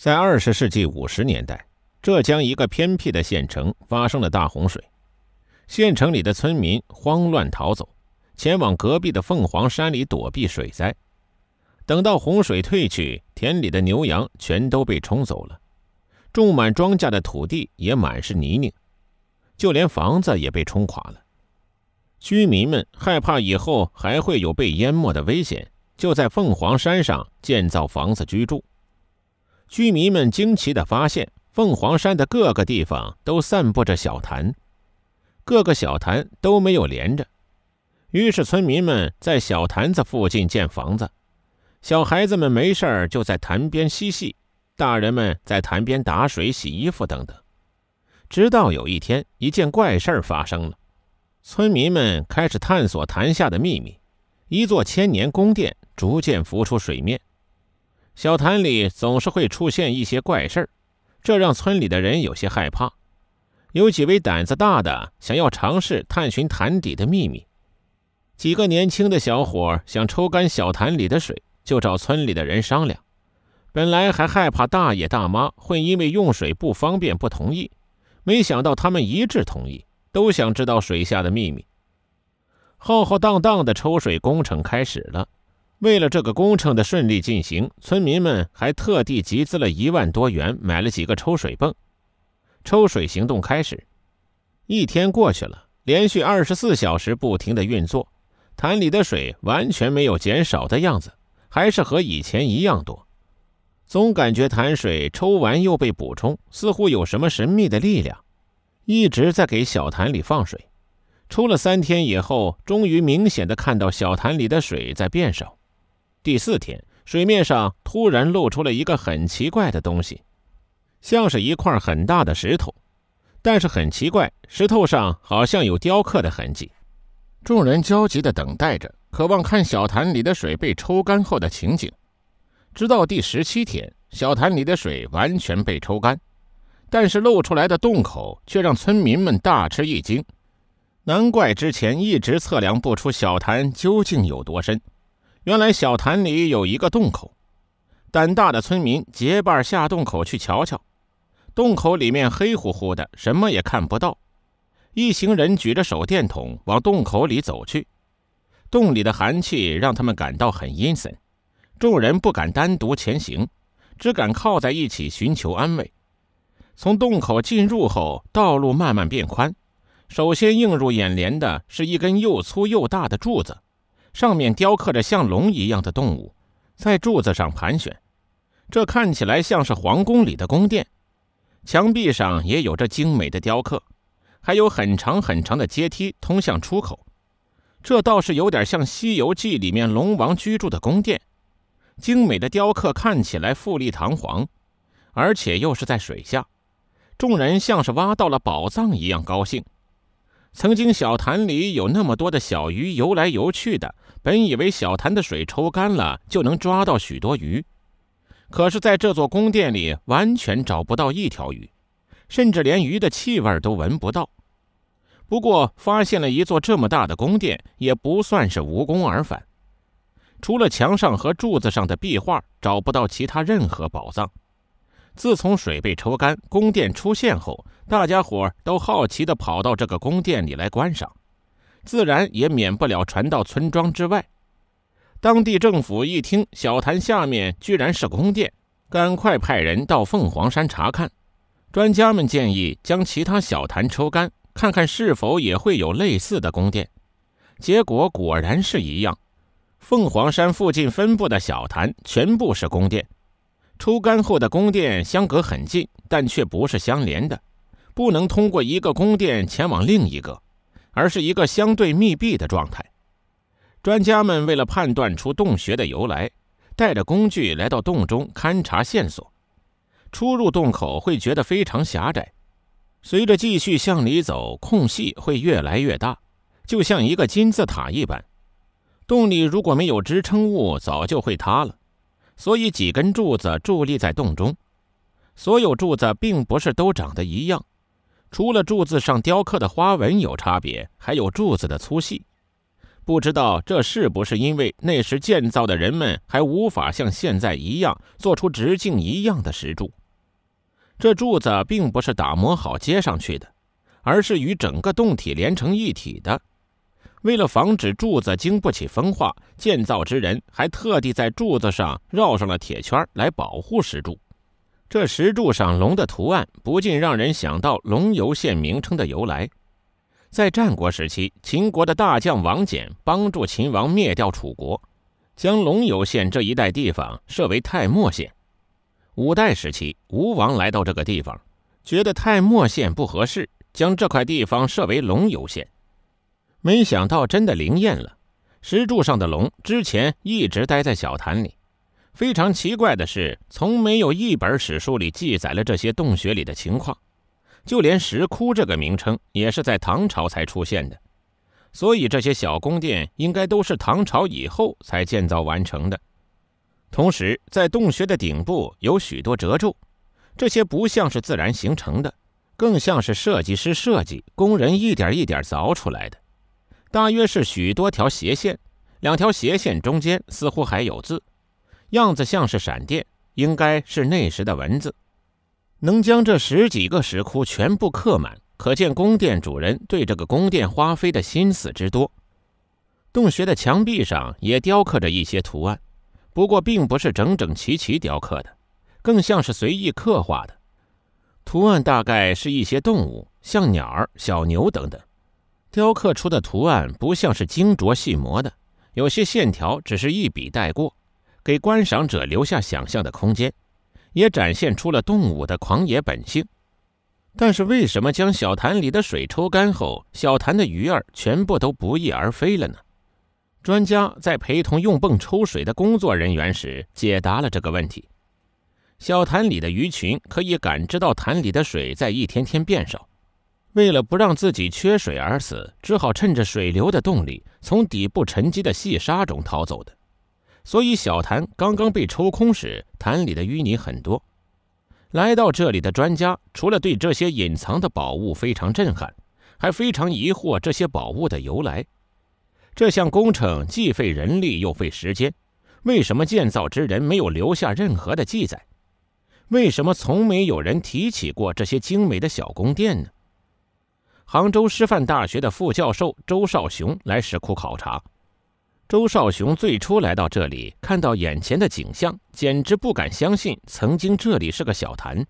在二十世纪五十年代，浙江一个偏僻的县城发生了大洪水。县城里的村民慌乱逃走，前往隔壁的凤凰山里躲避水灾。等到洪水退去，田里的牛羊全都被冲走了，种满庄稼的土地也满是泥泞，就连房子也被冲垮了。居民们害怕以后还会有被淹没的危险，就在凤凰山上建造房子居住。居民们惊奇的发现，凤凰山的各个地方都散布着小潭，各个小潭都没有连着。于是村民们在小潭子附近建房子，小孩子们没事儿就在潭边嬉戏，大人们在潭边打水、洗衣服等等。直到有一天，一件怪事儿发生了，村民们开始探索潭下的秘密，一座千年宫殿逐渐浮出水面。小潭里总是会出现一些怪事儿，这让村里的人有些害怕。有几位胆子大的想要尝试探寻潭底的秘密。几个年轻的小伙想抽干小潭里的水，就找村里的人商量。本来还害怕大爷大妈会因为用水不方便不同意，没想到他们一致同意，都想知道水下的秘密。浩浩荡荡的抽水工程开始了。为了这个工程的顺利进行，村民们还特地集资了一万多元，买了几个抽水泵。抽水行动开始，一天过去了，连续二十四小时不停的运作，潭里的水完全没有减少的样子，还是和以前一样多。总感觉潭水抽完又被补充，似乎有什么神秘的力量，一直在给小潭里放水。抽了三天以后，终于明显的看到小潭里的水在变少。第四天，水面上突然露出了一个很奇怪的东西，像是一块很大的石头，但是很奇怪，石头上好像有雕刻的痕迹。众人焦急地等待着，渴望看小潭里的水被抽干后的情景。直到第十七天，小潭里的水完全被抽干，但是露出来的洞口却让村民们大吃一惊。难怪之前一直测量不出小潭究竟有多深。原来小潭里有一个洞口，胆大的村民结伴下洞口去瞧瞧。洞口里面黑乎乎的，什么也看不到。一行人举着手电筒往洞口里走去，洞里的寒气让他们感到很阴森。众人不敢单独前行，只敢靠在一起寻求安慰。从洞口进入后，道路慢慢变宽。首先映入眼帘的是一根又粗又大的柱子。上面雕刻着像龙一样的动物，在柱子上盘旋，这看起来像是皇宫里的宫殿。墙壁上也有着精美的雕刻，还有很长很长的阶梯通向出口。这倒是有点像《西游记》里面龙王居住的宫殿。精美的雕刻看起来富丽堂皇，而且又是在水下，众人像是挖到了宝藏一样高兴。曾经小潭里有那么多的小鱼游来游去的。本以为小潭的水抽干了就能抓到许多鱼，可是，在这座宫殿里完全找不到一条鱼，甚至连鱼的气味都闻不到。不过，发现了一座这么大的宫殿，也不算是无功而返。除了墙上和柱子上的壁画，找不到其他任何宝藏。自从水被抽干，宫殿出现后，大家伙都好奇地跑到这个宫殿里来观赏。自然也免不了传到村庄之外。当地政府一听，小潭下面居然是宫殿，赶快派人到凤凰山查看。专家们建议将其他小潭抽干，看看是否也会有类似的宫殿。结果果然是一样，凤凰山附近分布的小潭全部是宫殿。抽干后的宫殿相隔很近，但却不是相连的，不能通过一个宫殿前往另一个。而是一个相对密闭的状态。专家们为了判断出洞穴的由来，带着工具来到洞中勘察线索。出入洞口会觉得非常狭窄，随着继续向里走，空隙会越来越大，就像一个金字塔一般。洞里如果没有支撑物，早就会塌了。所以几根柱子伫立在洞中，所有柱子并不是都长得一样。除了柱子上雕刻的花纹有差别，还有柱子的粗细。不知道这是不是因为那时建造的人们还无法像现在一样做出直径一样的石柱？这柱子并不是打磨好接上去的，而是与整个洞体连成一体的。为了防止柱子经不起风化，建造之人还特地在柱子上绕上了铁圈来保护石柱。这石柱上龙的图案，不禁让人想到龙游县名称的由来。在战国时期，秦国的大将王翦帮助秦王灭掉楚国，将龙游县这一带地方设为泰墨县。五代时期，吴王来到这个地方，觉得泰墨县不合适，将这块地方设为龙游县。没想到真的灵验了，石柱上的龙之前一直待在小潭里。非常奇怪的是，从没有一本史书里记载了这些洞穴里的情况，就连石窟这个名称也是在唐朝才出现的，所以这些小宫殿应该都是唐朝以后才建造完成的。同时，在洞穴的顶部有许多褶皱，这些不像是自然形成的，更像是设计师设计、工人一点一点凿出来的。大约是许多条斜线，两条斜线中间似乎还有字。样子像是闪电，应该是那时的文字。能将这十几个石窟全部刻满，可见宫殿主人对这个宫殿花费的心思之多。洞穴的墙壁上也雕刻着一些图案，不过并不是整整齐齐雕刻的，更像是随意刻画的。图案大概是一些动物，像鸟儿、小牛等等。雕刻出的图案不像是精琢细磨的，有些线条只是一笔带过。给观赏者留下想象的空间，也展现出了动物的狂野本性。但是，为什么将小潭里的水抽干后，小潭的鱼儿全部都不翼而飞了呢？专家在陪同用泵抽水的工作人员时解答了这个问题：小潭里的鱼群可以感知到潭里的水在一天天变少，为了不让自己缺水而死，只好趁着水流的动力，从底部沉积的细沙中逃走的。所以，小潭刚刚被抽空时，潭里的淤泥很多。来到这里的专家，除了对这些隐藏的宝物非常震撼，还非常疑惑这些宝物的由来。这项工程既费人力又费时间，为什么建造之人没有留下任何的记载？为什么从没有人提起过这些精美的小宫殿呢？杭州师范大学的副教授周少雄来石窟考察。周少雄最初来到这里，看到眼前的景象，简直不敢相信，曾经这里是个小潭。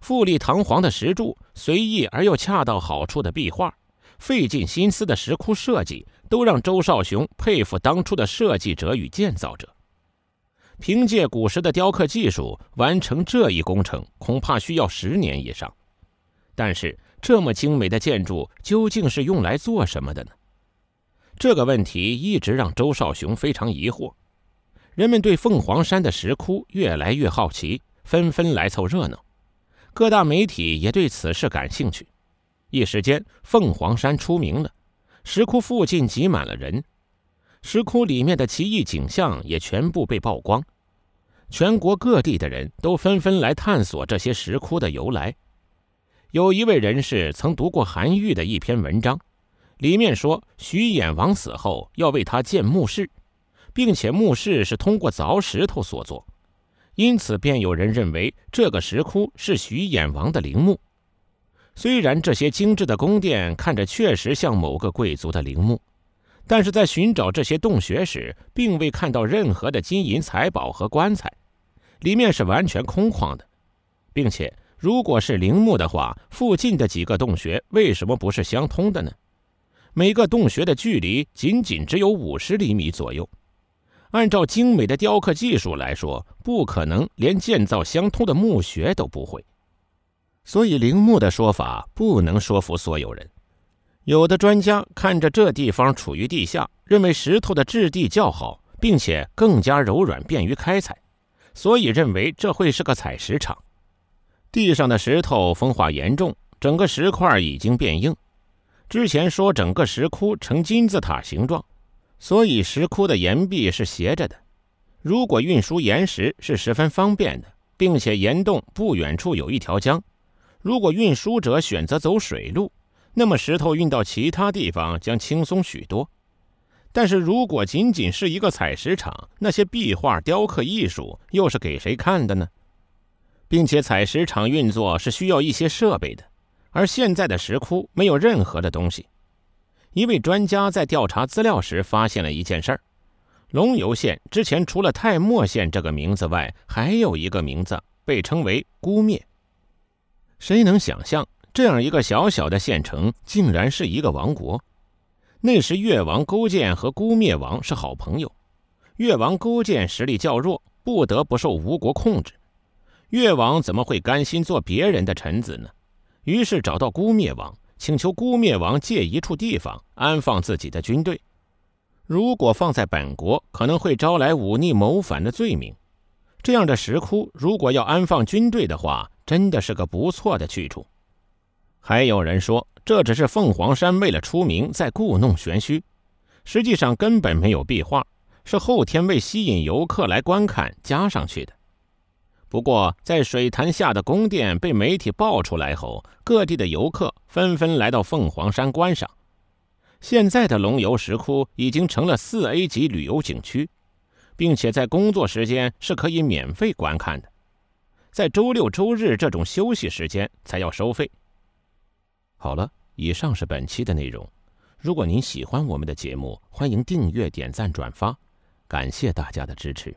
富丽堂皇的石柱，随意而又恰到好处的壁画，费尽心思的石窟设计，都让周少雄佩服当初的设计者与建造者。凭借古时的雕刻技术完成这一工程，恐怕需要十年以上。但是，这么精美的建筑，究竟是用来做什么的呢？这个问题一直让周少雄非常疑惑。人们对凤凰山的石窟越来越好奇，纷纷来凑热闹。各大媒体也对此事感兴趣。一时间，凤凰山出名了，石窟附近挤满了人，石窟里面的奇异景象也全部被曝光。全国各地的人都纷纷来探索这些石窟的由来。有一位人士曾读过韩愈的一篇文章。里面说，徐偃王死后要为他建墓室，并且墓室是通过凿石头所做，因此便有人认为这个石窟是徐偃王的陵墓。虽然这些精致的宫殿看着确实像某个贵族的陵墓，但是在寻找这些洞穴时，并未看到任何的金银财宝和棺材，里面是完全空旷的，并且如果是陵墓的话，附近的几个洞穴为什么不是相通的呢？每个洞穴的距离仅仅只有五十厘米左右。按照精美的雕刻技术来说，不可能连建造相通的墓穴都不会。所以陵墓的说法不能说服所有人。有的专家看着这地方处于地下，认为石头的质地较好，并且更加柔软，便于开采，所以认为这会是个采石场。地上的石头风化严重，整个石块已经变硬。之前说整个石窟呈金字塔形状，所以石窟的岩壁是斜着的。如果运输岩石是十分方便的，并且岩洞不远处有一条江，如果运输者选择走水路，那么石头运到其他地方将轻松许多。但是如果仅仅是一个采石场，那些壁画雕刻艺术又是给谁看的呢？并且采石场运作是需要一些设备的。而现在的石窟没有任何的东西。一位专家在调查资料时发现了一件事儿：龙游县之前除了泰墨县这个名字外，还有一个名字被称为孤灭。谁能想象这样一个小小的县城，竟然是一个王国？那时，越王勾践和孤灭王是好朋友。越王勾践实力较弱，不得不受吴国控制。越王怎么会甘心做别人的臣子呢？于是找到孤灭王，请求孤灭王借一处地方安放自己的军队。如果放在本国，可能会招来忤逆谋反的罪名。这样的石窟，如果要安放军队的话，真的是个不错的去处。还有人说，这只是凤凰山为了出名在故弄玄虚，实际上根本没有壁画，是后天为吸引游客来观看加上去的。不过，在水潭下的宫殿被媒体爆出来后，各地的游客纷纷来到凤凰山观赏。现在的龙游石窟已经成了四 A 级旅游景区，并且在工作时间是可以免费观看的，在周六周日这种休息时间才要收费。好了，以上是本期的内容。如果您喜欢我们的节目，欢迎订阅、点赞、转发，感谢大家的支持。